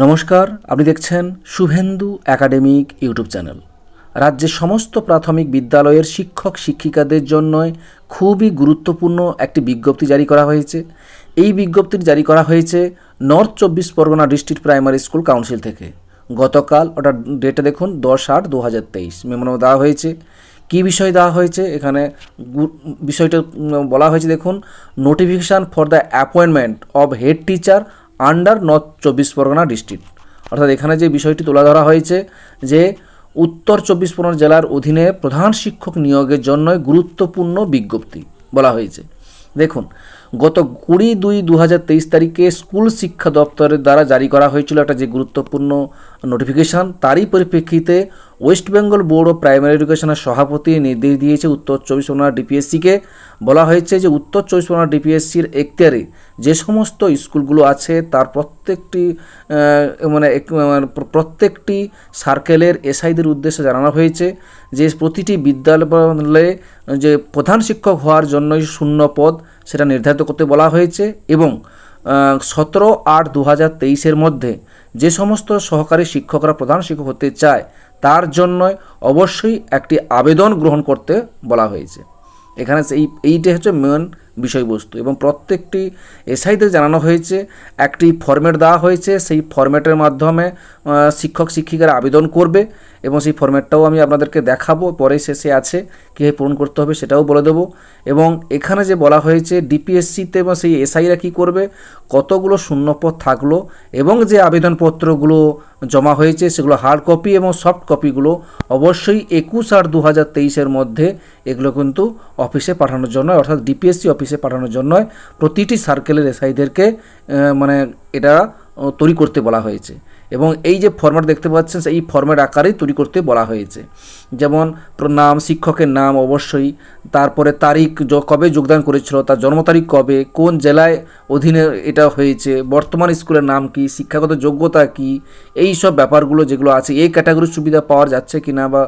নমস্কার আপনি দেখছেন শুভেন্দু একাডেমিক ইউটিউব চ্যানেল রাজ্যের সমস্ত প্রাথমিক বিদ্যালয়ের শিক্ষক শিক্ষিকাদের জন্য খুবই গুরুত্বপূর্ণ একটি বিজ্ঞপ্তি জারি করা হয়েছে এই বিজ্ঞপ্তির জারি করা হয়েছে নর্থ চব্বিশ Parganas district primary school council থেকে গতকাল ওটা ডেটটা দেখুন দশ আট দু হাজার তেইশ মেমোরাম দেওয়া হয়েছে কি বিষয় দেওয়া হয়েছে এখানে বিষয়টা বলা হয়েছে দেখুন notification for the appointment of head teacher under north চব্বিশ পরগনা ডিস্ট্রিক্ট অর্থাৎ এখানে যে বিষয়টি তুলে ধরা হয়েছে যে উত্তর চব্বিশ পরগনা জেলার অধীনে প্রধান শিক্ষক নিয়োগের জন্য গুরুত্বপূর্ণ বিজ্ঞপ্তি বলা হয়েছে দেখুন গত কুড়ি দুই দু তারিখে স্কুল শিক্ষা দপ্তরের দ্বারা জারি করা হয়েছিল একটা যে গুরুত্বপূর্ণ নোটিফিকেশান তারই পরিপ্রেক্ষিতে west Bengal board of primary এডুকেশনের সভাপতি নির্দেশ দিয়েছে উত্তর চব্বিশ পরগনা ডিপিএসসিকে বলা হয়েছে যে উত্তর চব্বিশ পরগনা ডিপিএসসির এখতিয়ারে যে সমস্ত স্কুলগুলো আছে তার প্রত্যেকটি মানে, মানে প্রত্যেকটি সার্কেলের এসআইদের উদ্দেশ্যে জানানো হয়েছে যে প্রতিটি বিদ্যালয়ে যে প্রধান শিক্ষক হওয়ার জন্যই শূন্য পদ সেটা নির্ধারিত করতে বলা হয়েছে এবং সতেরো আট দু হাজার তেইশের মধ্যে যে সমস্ত সহকারী শিক্ষকরা প্রধান শিক্ষক হতে চায় তার জন্য অবশ্যই একটি আবেদন গ্রহণ করতে বলা হয়েছে এখানে এই এইটাই হচ্ছে মেন বিষয়বস্তু এবং প্রত্যেকটি এসআইতে জানানো হয়েছে একটি ফর্ম্যাট দেওয়া হয়েছে সেই ফর্ম্যাটের মাধ্যমে শিক্ষক শিক্ষিকারা আবেদন করবে এবং সেই ফর্ম্যাটটাও আমি আপনাদেরকে দেখাবো পরে শেষে আছে কীভাবে পূরণ করতে হবে সেটাও বলে দেবো এবং এখানে যে বলা হয়েছে ডিপিএসসিতে বা সেই এসআইরা কী করবে কতগুলো শূন্যপদ থাকলো এবং যে আবেদনপত্রগুলো জমা হয়েছে সেগুলো হার্ড কপি এবং সফট কপিগুলো অবশ্যই একুশ আর দু হাজার তেইশের মধ্যে এগুলো কিন্তু অফিসে পাঠানোর জন্য অর্থাৎ ডিপিএসসি অফিসে পাঠানোর জন্য প্রতিটি সার্কেলের এসআইদেরকে মানে এটা তৈরি করতে বলা হয়েছে এবং এই যে ফর্ম্যাট দেখতে পাচ্ছেন এই ফর্ম্যাট আকারেই তৈরি করতে বলা হয়েছে যেমন নাম শিক্ষকের নাম অবশ্যই তারপরে তারিখ কবে যোগদান করেছিল তার জন্ম তারিখ কবে কোন জেলায় অধীনে এটা হয়েছে বর্তমান স্কুলের নাম কি শিক্ষাগত যোগ্যতা কি এই সব ব্যাপারগুলো যেগুলো আছে এই ক্যাটাগরির সুবিধা পাওয়া যাচ্ছে কি না বা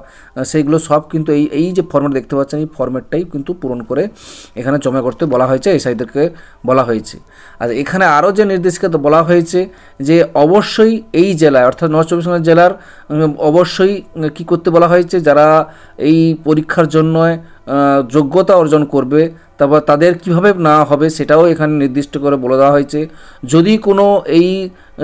সেইগুলো সব কিন্তু এই এই যে ফর্মেট দেখতে পাচ্ছেন এই ফর্মেটটাই কিন্তু পূরণ করে এখানে জমা করতে বলা হয়েছে এসআইদেরকে বলা হয়েছে আর এখানে আরও যে নির্দেশিকা বলা হয়েছে যে অবশ্যই এই জেলায় অর্থাৎ নর্থ চব্বিশ পরগনা জেলার অবশ্যই কি করতে বলা হয়েছে যারা এই পরীক্ষার জন্য যোগ্যতা অর্জন করবে তারপর তাদের কিভাবে না হবে সেটাও এখানে নির্দিষ্ট করে বলে দেওয়া হয়েছে যদি কোনো এই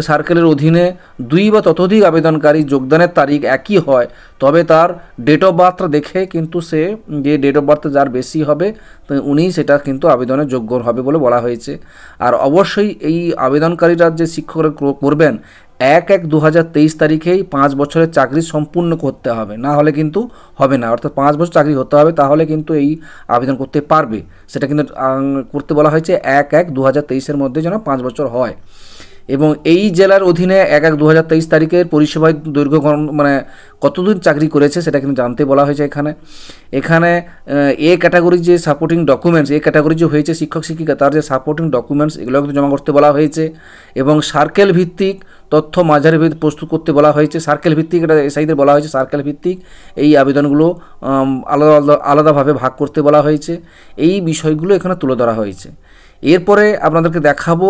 সার্কেলের অধীনে দুই বা ততোধিক আবেদনকারী যোগদানের তারিখ একই হয় তবে তার ডেট অফ বার্থ দেখে কিন্তু সে যে ডেট অফ বার্থ যার বেশি হবে উনি সেটা কিন্তু আবেদনের যোগ্য হবে বলে বলা হয়েছে আর অবশ্যই এই আবেদনকারীরা যে শিক্ষকরা করবেন এক এক দু তারিখেই পাঁচ বছরের চাকরি সম্পূর্ণ করতে হবে না হলে কিন্তু হবে না অর্থাৎ পাঁচ বছর চাকরি হতে হবে তাহলে কিন্তু এই আবেদন করতে পারবে সেটা কিন্তু করতে বলা হয়েছে এক এক দু হাজার মধ্যে যেন পাঁচ বছর হয় এবং এই জেলার অধীনে এক এক দু তেইশ তারিখের পরিষেবায় দৈর্ঘ্য মানে কতদিন চাকরি করেছে সেটা কিন্তু জানতে বলা হয়েছে এখানে এখানে এ ক্যাটাগরির যে সাপোর্টিং ডকুমেন্টস এ ক্যাটাগরি যে হয়েছে শিক্ষক শিক্ষিকা তার যে সাপোর্টিং ডকুমেন্টস এগুলো কিন্তু জমা করতে বলা হয়েছে এবং সার্কেল ভিত্তিক তথ্য মাঝারি ভিত্তি প্রস্তুত করতে বলা হয়েছে সার্কেল ভিত্তিক এটা এসআইদের বলা হয়েছে সার্কেল ভিত্তিক এই আবেদনগুলো আলাদা আলাদাভাবে ভাগ করতে বলা হয়েছে এই বিষয়গুলো এখানে তুলে ধরা হয়েছে এরপরে আপনাদেরকে দেখাবো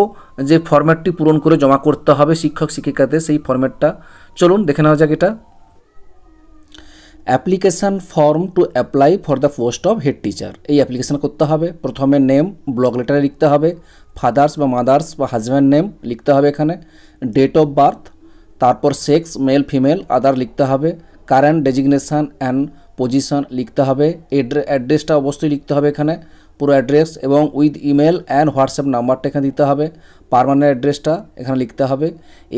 যে ফর্ম্যাটটি পূরণ করে জমা করতে হবে শিক্ষক শিক্ষিকাদের সেই ফর্ম্যাটটা চলুন দেখে নেওয়া যাক এটা application form to apply for the post of head teacher এই অ্যাপ্লিকেশান করতে হবে প্রথমে নেম ব্লক লেটারে লিখতে হবে ফাদার্স বা মাদার্স বা হাজব্যান্ড নেম লিখতে হবে এখানে ডেট অফ বার্থ তারপর সেক্স মেল ফিমেল আদার লিখতে হবে কারেন্ট ডেজিগনেশান অ্যান্ড পজিশন লিখতে হবে অ্যাড্রেসটা অবশ্যই লিখতে হবে এখানে পুরো অ্যাড্রেস এবং উইথ ইমেল অ্যান্ড হোয়াটসঅ্যাপ নাম্বারটা এখানে দিতে হবে পারমানেন্ট অ্যাড্রেসটা এখানে লিখতে হবে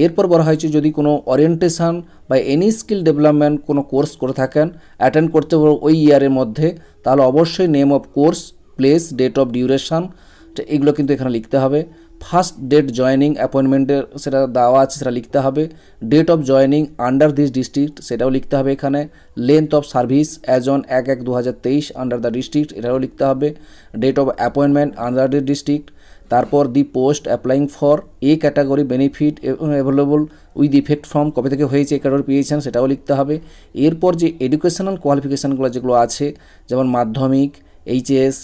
এরপর বলা হয়েছে যদি কোনো ওরিয়েন্টেশন বা এনি স্কিল ডেভেলপমেন্ট কোনো কোর্স করে থাকেন অ্যাটেন্ড করতে ওই ইয়ারের মধ্যে তাহলে অবশ্যই name of course place date of duration এগুলো কিন্তু এখানে লিখতে হবে ফার্স্ট ডেট জয়নিং অ্যাপয়েন্টমেন্টের সেটা দেওয়া আছে সেটা লিখতে হবে date of joining under this district সেটাও লিখতে হবে এখানে length of service as on এক এক দু হাজার তেইশ আন্ডার দ্য ডিস্ট্রিক্ট এটাও লিখতে হবে date of appointment under the district তারপর the post applying for a category benefit available with effect form কবে থেকে হয়েছে এ ক্যাটাগরি পেয়েছেন সেটাও লিখতে হবে এরপর যে এডুকেশনাল কোয়ালিফিকেশানগুলো যেগুলো আছে যেমন মাধ্যমিক এইচএস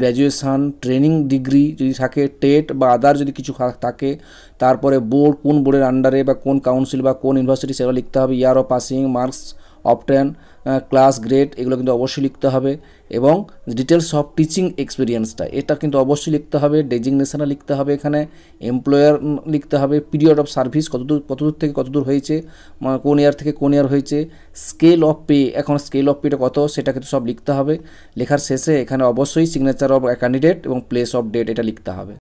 গ্র্যাজুয়েশান ট্রেনিং ডিগ্রি যদি থাকে টেট বা আদার যদি কিছু থাকে তারপরে বোর্ড কোন বোর্ডের আন্ডারে বা কোন কাউন্সিল বা কোন ইউনিভার্সিটি সেগুলো লিখতে হবে year of passing marks obtained class grade এগুলো কিন্তু অবশ্যই লিখতে হবে এবং ডিটেলস অফ টিচিং এক্সপিরিয়েন্সটা এটা কিন্তু অবশ্যই লিখতে হবে ডেজিগনেশনটা লিখতে হবে এখানে এমপ্লয়ার লিখতে হবে পিরিয়ড অফ সার্ভিস কতদূর কতদূর থেকে কতদূর হয়েছে কোন ইয়ার থেকে কোন ইয়ার হয়েছে স্কেল অফ পে এখন স্কেল অফ পেটা কত সেটা কিন্তু সব লিখতে হবে লেখার শেষে এখানে অবশ্যই সিগনেচার অফ ক্যান্ডিডেট এবং প্লেস অফ ডেট এটা লিখতে হবে